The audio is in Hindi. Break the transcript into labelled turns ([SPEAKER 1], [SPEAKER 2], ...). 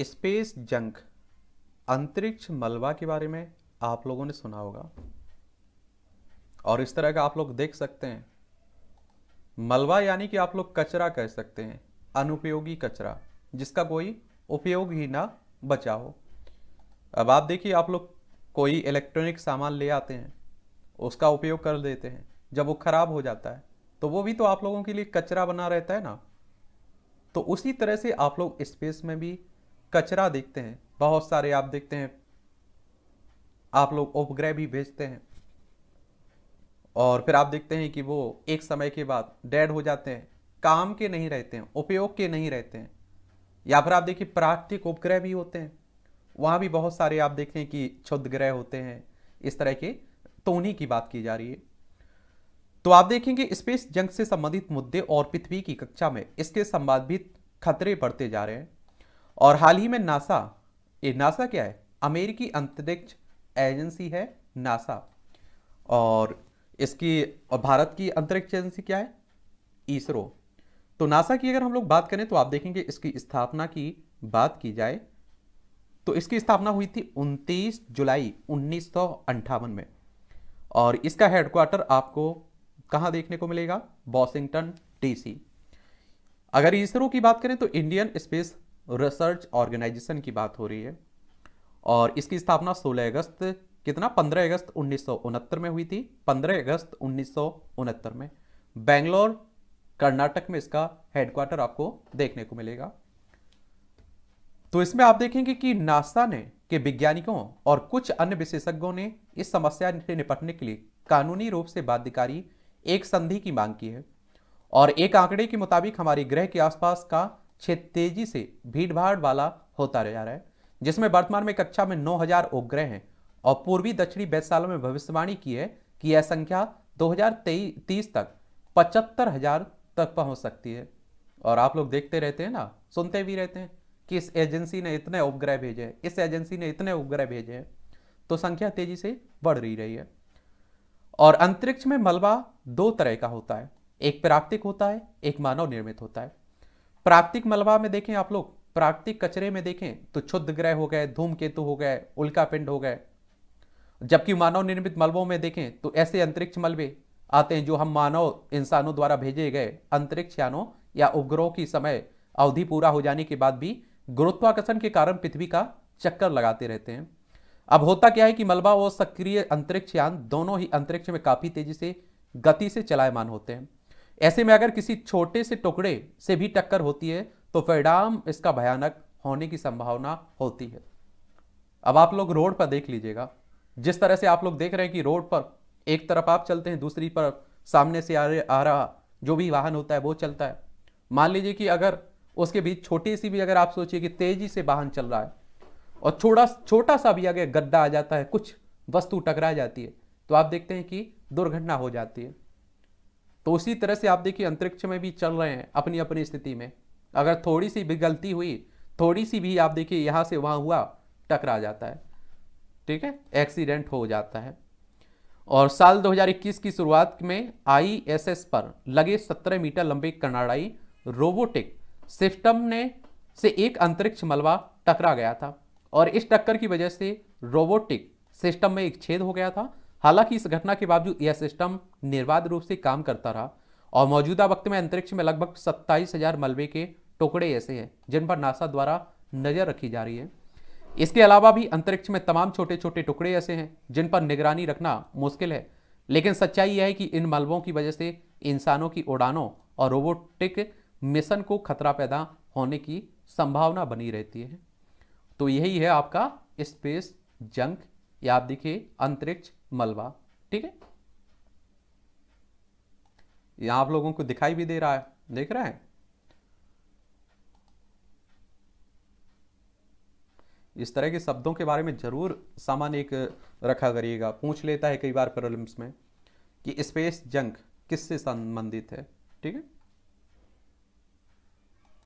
[SPEAKER 1] स्पेस जंक अंतरिक्ष मलबा के बारे में आप लोगों ने सुना होगा और इस तरह का आप लोग देख सकते हैं मलबा यानी कि आप लोग कचरा कह सकते हैं अनुपयोगी कचरा जिसका कोई उपयोग ही ना बचा हो अब आप देखिए आप लोग कोई इलेक्ट्रॉनिक सामान ले आते हैं उसका उपयोग कर देते हैं जब वो खराब हो जाता है तो वो भी तो आप लोगों के लिए कचरा बना रहता है ना तो उसी तरह से आप लोग स्पेस में भी कचरा देखते हैं बहुत सारे आप देखते हैं आप लोग उपग्रह भी भेजते हैं और फिर आप देखते हैं कि वो एक समय के बाद डेड हो जाते हैं काम के नहीं रहते हैं उपयोग के नहीं रहते हैं या फिर आप देखिए प्राकृतिक उपग्रह भी होते हैं वहाँ भी बहुत सारे आप देखें कि क्षुद्ध ग्रह होते हैं इस तरह के तो उन्हीं की बात की जा रही है तो आप देखेंगे स्पेस जंग से संबंधित मुद्दे और पृथ्वी की कक्षा में इसके संबंधित खतरे बढ़ते जा रहे हैं और हाल ही में नासा ये नासा क्या है अमेरिकी अंतरिक्ष एजेंसी है नासा और इसकी और भारत की अंतरिक्ष एजेंसी क्या है इसरो तो नासा की अगर हम लोग बात करें तो आप देखेंगे इसकी स्थापना की बात की जाए तो इसकी स्थापना हुई थी 29 जुलाई उन्नीस में और इसका हेडक्वार्टर आपको कहाँ देखने को मिलेगा वॉशिंगटन डीसी अगर इसरो की बात करें तो इंडियन स्पेस रिसर्च ऑर्गेनाइजेशन की बात हो रही है और इसकी स्थापना 16 अगस्त कितना 15 अगस्त उन्नीस में हुई थी 15 अगस्त उन्नीस में बेंगलोर कर्नाटक में इसका हेडक्वार्टर आपको देखने को मिलेगा तो इसमें आप देखेंगे कि नासा ने के वैज्ञानिकों और कुछ अन्य विशेषज्ञों ने इस समस्या से निपटने के लिए कानूनी रूप से बाध्यकारी एक संधि की मांग की है और एक आंकड़े के मुताबिक हमारे ग्रह के आसपास का क्षेत्र तेजी से भीड़भाड़ वाला होता जा रहा है जिसमें वर्तमान में कक्षा में 9000 उपग्रह हैं और पूर्वी दक्षिणी बैतशाला में भविष्यवाणी की है कि यह संख्या 2023 तक पचहत्तर हजार तक पहुंच सकती है और आप लोग देखते रहते हैं ना सुनते भी रहते हैं कि इस एजेंसी ने इतने उपग्रह भेजे हैं इस एजेंसी ने इतने उपग्रह भेजे हैं तो संख्या तेजी से बढ़ रही रही है और अंतरिक्ष में मलबा दो तरह का होता है एक प्राकृतिक होता है एक मानव निर्मित होता है प्राकृतिक मलबा में देखें आप लोग प्राकृतिक कचरे में देखें तो क्षुद्ध ग्रह हो गए धूमकेतु हो गए उल्का पिंड हो गए जबकि मानव निर्मित मलबों में देखें तो ऐसे अंतरिक्ष मलबे आते हैं जो हम मानव इंसानों द्वारा भेजे गए अंतरिक्ष यानों या उपग्रहों की समय अवधि पूरा हो जाने के बाद भी गुरुत्वाकर्षण के कारण पृथ्वी का चक्कर लगाते रहते हैं अब होता क्या है कि मलबा और सक्रिय अंतरिक्ष यान दोनों ही अंतरिक्ष में काफी तेजी से गति से चलायमान होते हैं ऐसे में अगर किसी छोटे से टुकड़े से भी टक्कर होती है तो परिणाम इसका भयानक होने की संभावना होती है अब आप लोग रोड पर देख लीजिएगा जिस तरह से आप लोग देख रहे हैं कि रोड पर एक तरफ आप चलते हैं दूसरी पर सामने से आ, रहा जो भी वाहन होता है वो चलता है मान लीजिए कि अगर उसके बीच छोटी सी भी अगर आप सोचिए कि तेजी से वाहन चल रहा है और छोटा छोटा सा भी अगर गड्ढा आ जाता है कुछ वस्तु टकरा जाती है तो आप देखते हैं कि दुर्घटना हो जाती है तो उसी तरह से आप देखिए अंतरिक्ष में भी चल रहे हैं अपनी अपनी स्थिति में अगर थोड़ी सी भी गलती हुई थोड़ी सी भी आप देखिए यहाँ से वहाँ हुआ टकरा जाता है ठीक है एक्सीडेंट हो जाता है और साल 2021 की शुरुआत में आईएसएस पर लगे 17 मीटर लंबे कनाडाई रोबोटिक सिस्टम ने से एक अंतरिक्ष मलबा टकरा गया था और इस टक्कर की वजह से रोबोटिक सिस्टम में एक छेद हो गया था हालांकि इस घटना के बावजूद यह सिस्टम निर्बाध रूप से काम करता रहा और मौजूदा वक्त में अंतरिक्ष में लगभग सत्ताईस हजार मलबे के टुकड़े ऐसे हैं जिन पर नासा द्वारा नजर रखी जा रही है इसके अलावा भी अंतरिक्ष में तमाम छोटे छोटे टुकड़े ऐसे हैं जिन पर निगरानी रखना मुश्किल है लेकिन सच्चाई यह है कि इन मलबों की वजह से इंसानों की उड़ानों और रोबोटिक मिशन को खतरा पैदा होने की संभावना बनी रहती है तो यही है आपका स्पेस जंक या आप देखिए अंतरिक्ष मलबा ठीक है यहां आप लोगों को दिखाई भी दे रहा है देख रहे हैं इस तरह के शब्दों के बारे में जरूर सामान्य एक रखा करिएगा पूछ लेता है कई बार प्रॉब्लम्स में कि स्पेस जंक किससे संबंधित है ठीक है